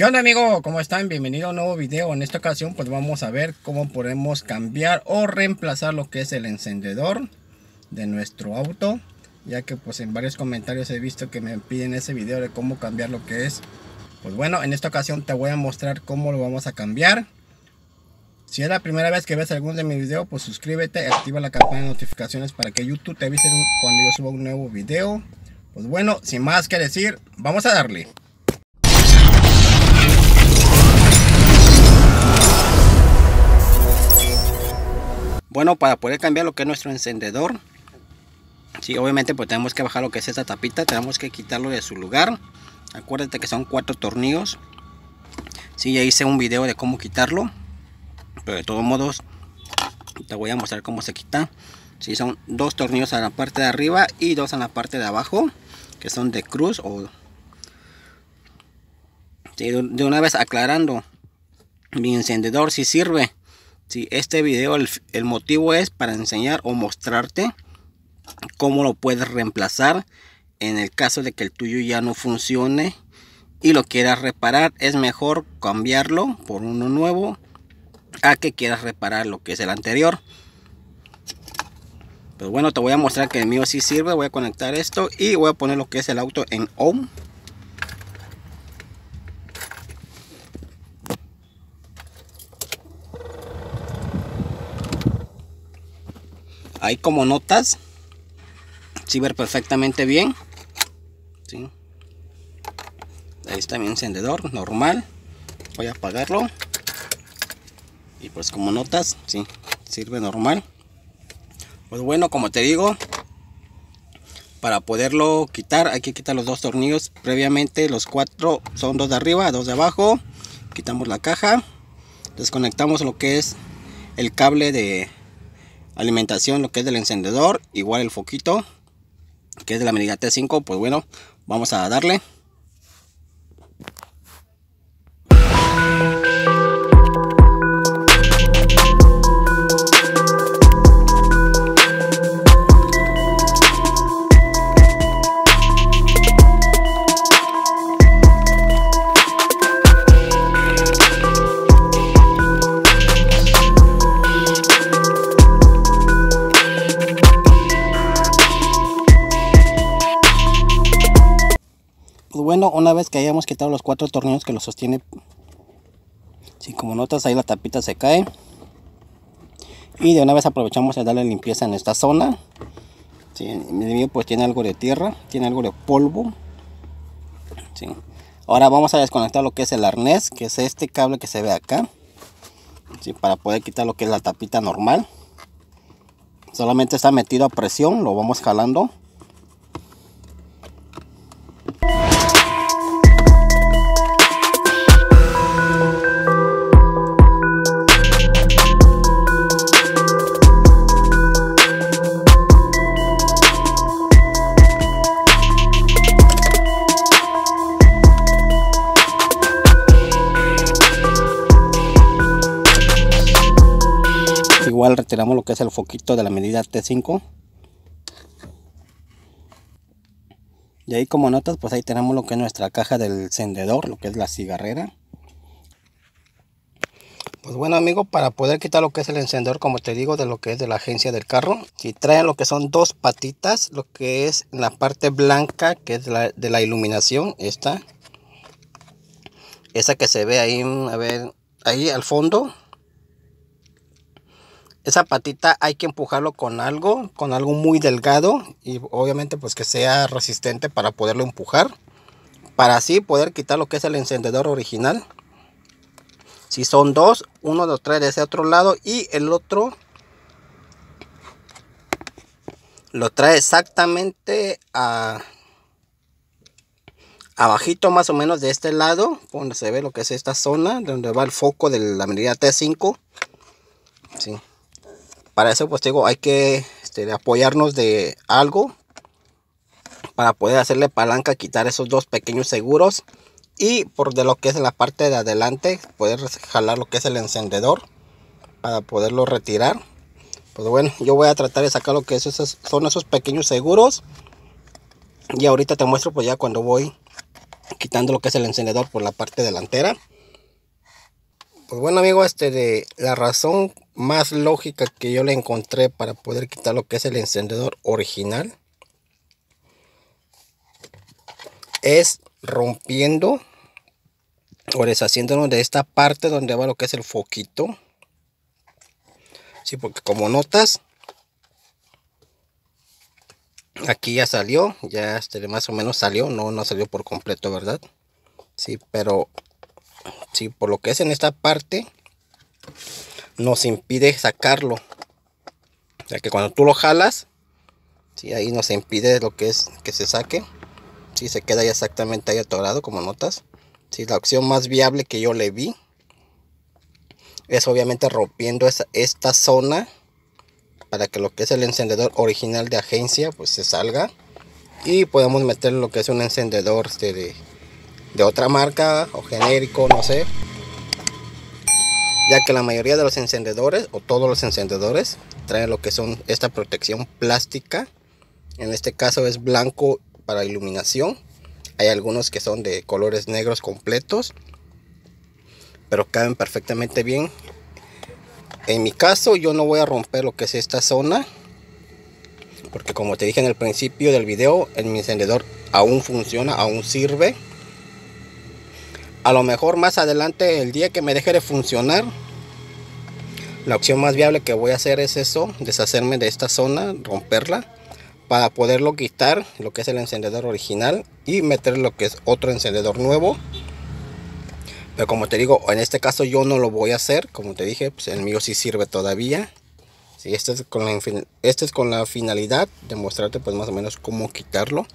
¿Qué onda amigo? ¿Cómo están? Bienvenido a un nuevo video. En esta ocasión pues vamos a ver cómo podemos cambiar o reemplazar lo que es el encendedor de nuestro auto. Ya que pues en varios comentarios he visto que me piden ese video de cómo cambiar lo que es. Pues bueno, en esta ocasión te voy a mostrar cómo lo vamos a cambiar. Si es la primera vez que ves algún de mis videos, pues suscríbete, activa la campana de notificaciones para que YouTube te avise cuando yo suba un nuevo video. Pues bueno, sin más que decir, vamos a darle. bueno para poder cambiar lo que es nuestro encendedor si sí, obviamente pues tenemos que bajar lo que es esta tapita tenemos que quitarlo de su lugar acuérdate que son cuatro tornillos si sí, ya hice un video de cómo quitarlo pero de todos modos te voy a mostrar cómo se quita si sí, son dos tornillos en la parte de arriba y dos en la parte de abajo que son de cruz o de una vez aclarando mi encendedor si sirve si este video el, motivo es para enseñar o mostrarte cómo lo puedes reemplazar en el caso de que el tuyo ya no funcione y lo quieras reparar es mejor cambiarlo por uno nuevo a que quieras reparar lo que es el anterior pero pues bueno te voy a mostrar que el mío sí sirve voy a conectar esto y voy a poner lo que es el auto en ohm. ahí como notas si ver perfectamente bien ahí está mi encendedor normal voy a apagarlo y pues como notas sí, sirve normal pues bueno como te digo para poderlo quitar hay que quitar los dos tornillos previamente los cuatro son dos de arriba dos de abajo quitamos la caja desconectamos lo que es el cable de alimentación lo que es del encendedor igual el foquito que es de la medida T5 pues bueno vamos a darle una vez que hayamos quitado los cuatro tornillos que lo sostiene si como notas ahí la tapita se cae y de una vez aprovechamos de darle limpieza en esta zona sí, pues tiene algo de tierra tiene algo de polvo ahora vamos a desconectar lo que es el arnés que es este cable que se ve acá sí, para poder quitar lo que es la tapita normal solamente está metido a presión lo vamos jalando igual retiramos lo que es el foquito de la medida T5 y ahí como notas pues ahí tenemos lo que es nuestra caja del encendedor lo que es la cigarrera pues bueno amigo para poder quitar lo que es el encendedor como te digo de lo que es de la agencia del carro si traen lo que son dos patitas lo que es la parte blanca que es la, de la iluminación esta esa que se ve ahí a ver ahí al fondo esa patita hay que empujarlo con algo, con algo muy delgado y obviamente pues que sea resistente para poderlo empujar. Para así poder quitar lo que es el encendedor original. Si son dos, uno lo trae de ese otro lado y el otro lo trae exactamente a abajito más o menos de este lado, donde se ve lo que es esta zona, donde va el foco de la medida T5. Sí para eso pues digo hay que este, apoyarnos de algo para poder hacerle palanca quitar esos dos pequeños seguros y por de lo que es la parte de adelante poder jalar lo que es el encendedor para poderlo retirar pues bueno yo voy a tratar de sacar lo que son esos pequeños seguros y ahorita te muestro pues ya cuando voy quitando lo que es el encendedor por la parte delantera pues bueno amigo este de la razón más lógica que yo le encontré para poder quitar lo que es el encendedor original es rompiendo o deshaciéndonos de esta parte donde va lo que es el foquito sí porque como notas aquí ya salió ya este más o menos salió no no salió por completo verdad sí pero sí por lo que es en esta parte nos impide sacarlo. O sea que cuando tú lo jalas, si ahí nos impide lo que es que se saque. Si se queda exactamente ahí atorado, como notas. Si la opción más viable que yo le vi es obviamente rompiendo esta zona para que lo que es el encendedor original de agencia pues se salga y podemos meter lo que es un encendedor este, de otra marca o genérico, no sé ya que la mayoría de los encendedores o todos los encendedores traen lo que son esta protección plástica en este caso es blanco para iluminación hay algunos que son de colores negros completos pero caben perfectamente bien en mi caso yo no voy a romper lo que es esta zona porque como te dije en el principio del video el mi encendedor aún funciona aún sirve a lo mejor más adelante, el día que me deje de funcionar, la opción más viable que voy a hacer es eso, deshacerme de esta zona, romperla, para poderlo quitar, lo que es el encendedor original, y meter lo que es otro encendedor nuevo. Pero como te digo, en este caso yo no lo voy a hacer, como te dije, pues, el mío sí sirve todavía. Sí, este, es con la, este es con la finalidad de mostrarte pues más o menos cómo quitarlo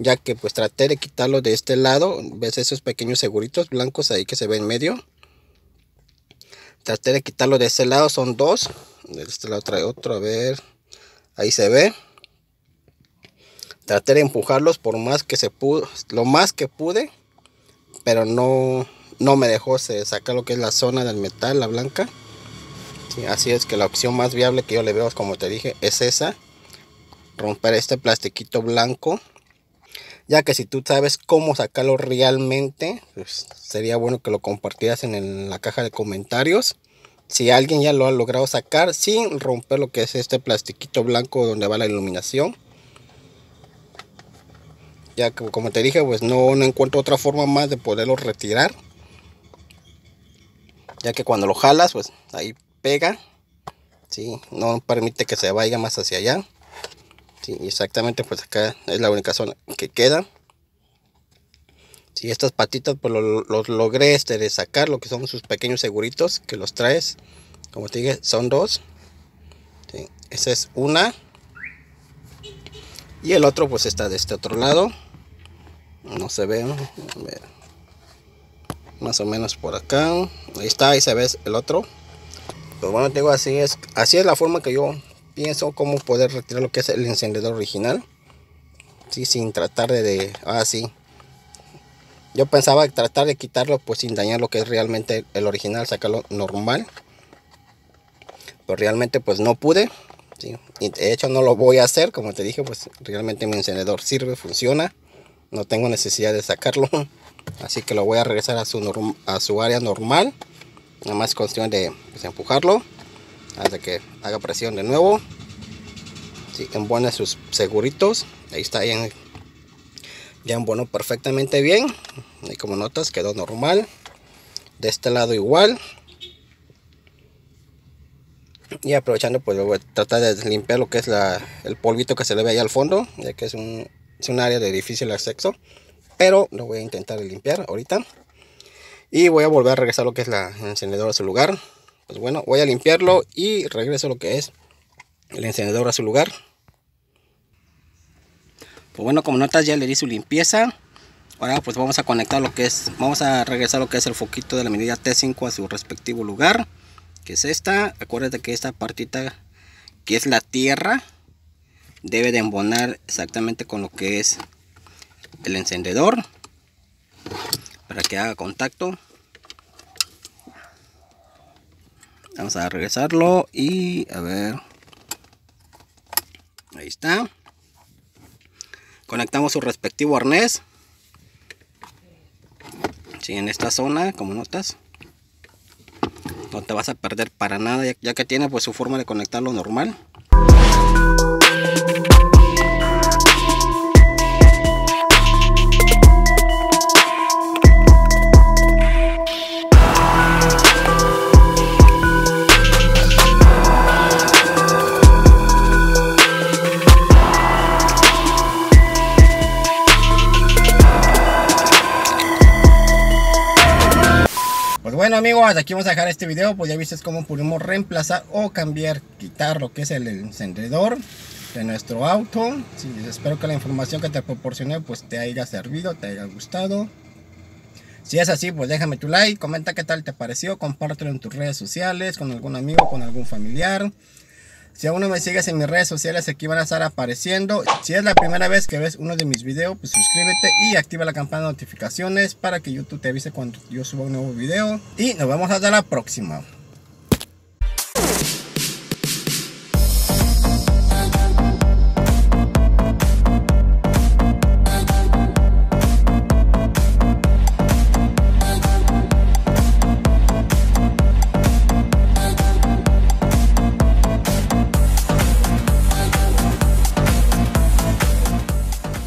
ya que pues traté de quitarlo de este lado, ves esos pequeños seguritos blancos ahí que se ve en medio. Traté de quitarlo de este lado, son dos, de este lado trae otro, a ver, ahí se ve. Traté de empujarlos por más que se pudo, lo más que pude, pero no, no me dejó sacar lo que es la zona del metal, la blanca. así es que la opción más viable que yo le veo, como te dije, es esa. Romper este plastiquito blanco ya que si tú sabes cómo sacarlo realmente, pues, sería bueno que lo compartieras en, la caja de comentarios. Si alguien ya lo ha logrado sacar sin romper lo que es este plastiquito blanco donde va la iluminación. Ya que como te dije, pues no, no encuentro otra forma más de poderlo retirar. Ya que cuando lo jalas, pues ahí pega. ¿sí? No permite que se vaya más hacia allá exactamente, pues acá es la única zona que queda. Si estas patitas pues los logré este, de sacar, lo que son sus pequeños seguritos que los traes. Como te dije, son dos. esa es una. Y el otro pues está de este otro lado. No se ve. Más o menos por acá. Ahí está, ahí se ve el otro. Pues bueno, te digo, así es, así es la forma que yo pienso cómo poder retirar lo que es el encendedor original. Sí, sin tratar de... de ah, sí. Yo pensaba tratar de quitarlo pues sin dañar lo que es realmente el original, sacarlo normal. Pero realmente pues no pude. de hecho no lo voy a hacer, como te dije, pues realmente mi encendedor sirve, funciona. No tengo necesidad de sacarlo. Así que lo voy a regresar a su, a su área normal. Nada más cuestión de pues, empujarlo hasta que haga presión de nuevo si embona sus seguritos ahí está ya, ya embonó perfectamente bien y como notas quedó normal de este lado igual y aprovechando pues voy a tratar de limpiar lo que es la, el polvito que se le ve ahí al fondo ya que es un, es área de difícil acceso pero lo voy a intentar limpiar ahorita y voy a volver a regresar lo que es la, encendedora a su lugar pues bueno voy a limpiarlo y regreso lo que es el encendedor a su lugar pues bueno como notas ya le di su limpieza ahora pues vamos a conectar lo que es vamos a regresar lo que es el foquito de la medida T5 a su respectivo lugar que es esta acuérdate que esta partita que es la tierra debe de embonar exactamente con lo que es el encendedor para que haga contacto Vamos a regresarlo y a ver. Ahí está. Conectamos su respectivo arnés. Si en esta zona, como notas. No te vas a perder para nada, ya, ya que tiene pues su forma de conectarlo normal. Bueno amigos, aquí vamos a dejar este video, pues ya viste cómo pudimos reemplazar o cambiar, quitar lo que es el encendedor de nuestro auto. Pues, espero que la información que te proporcioné pues te haya servido, te haya gustado. Si es así, pues déjame tu like, comenta qué tal te pareció, compártelo en tus redes sociales, con algún amigo, con algún familiar. Si aún no me sigues en mis redes sociales, aquí van a estar apareciendo. Si es la primera vez que ves uno de mis videos, pues suscríbete y activa la campana de notificaciones para que YouTube te avise cuando yo suba un nuevo video. Y nos vemos hasta la próxima.